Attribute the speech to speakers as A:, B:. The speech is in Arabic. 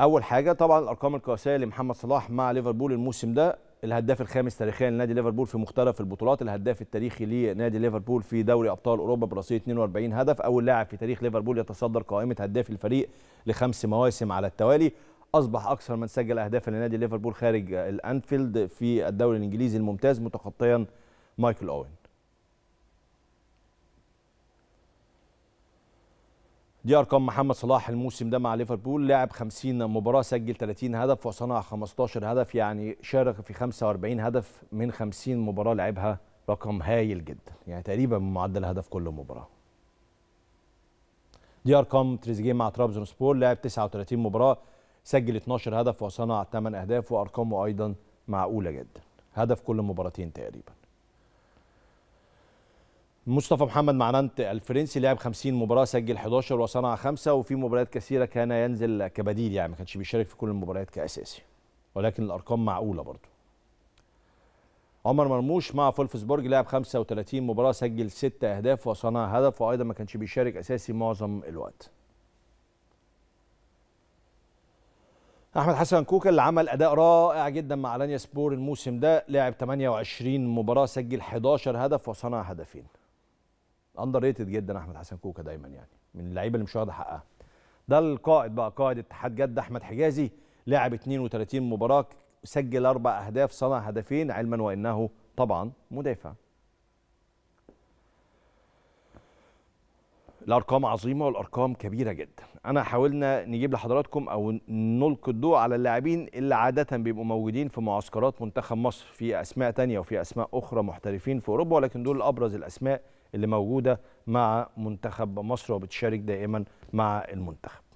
A: اول حاجه طبعا الارقام القياسيه لمحمد صلاح مع ليفربول الموسم ده الهداف الخامس تاريخيا لنادي ليفربول في مختلف البطولات الهداف التاريخي لنادي ليفربول في دوري ابطال اوروبا برصيد 42 هدف اول لاعب في تاريخ ليفربول يتصدر قائمه هداف الفريق لخمس مواسم على التوالي اصبح اكثر من سجل اهدافا لنادي ليفربول خارج الانفيلد في الدوري الانجليزي الممتاز متخطيا مايكل اوين دي ارقام محمد صلاح الموسم ده مع ليفربول لعب 50 مباراه سجل 30 هدف وصنع 15 هدف يعني شارك في 45 هدف من 50 مباراه لعبها رقم هايل جدا يعني تقريبا معدل هدف كل مباراه دي ارقام تريزيجيه مع ترابزون سبور لعب 39 مباراه سجل 12 هدف وصنع 8 اهداف وارقامه ايضا معقوله جدا هدف كل مباراتين تقريبا مصطفى محمد مع نانت الفرنسي لعب 50 مباراه سجل 11 وصنع خمسه وفي مباريات كثيره كان ينزل كبديل يعني ما كانش بيشارك في كل المباريات كاساسي ولكن الارقام معقوله برضه عمر مرموش مع فولفسبورج لعب 35 مباراه سجل 6 اهداف وصنع هدف وايضا ما كانش بيشارك اساسي معظم الوقت احمد حسن كوكا اللي عمل اداء رائع جدا مع لانيا سبور الموسم ده لعب 28 مباراه سجل 11 هدف وصنع هدفين اندر ريتد جدا احمد حسن كوكا دايما يعني من اللعيبه اللي مش واخده حقها ده القائد بقى قائد اتحاد جده احمد حجازي لعب 32 مباراه سجل اربع اهداف صنع هدفين علما وانه طبعا مدافع الارقام عظيمه والارقام كبيره جدا انا حاولنا نجيب لحضراتكم او نلقي الضوء على اللاعبين اللي عاده بيبقوا موجودين في معسكرات منتخب مصر في اسماء تانية وفي اسماء اخرى محترفين في اوروبا ولكن دول ابرز الاسماء اللي موجوده مع منتخب مصر وبتشارك دائما مع المنتخب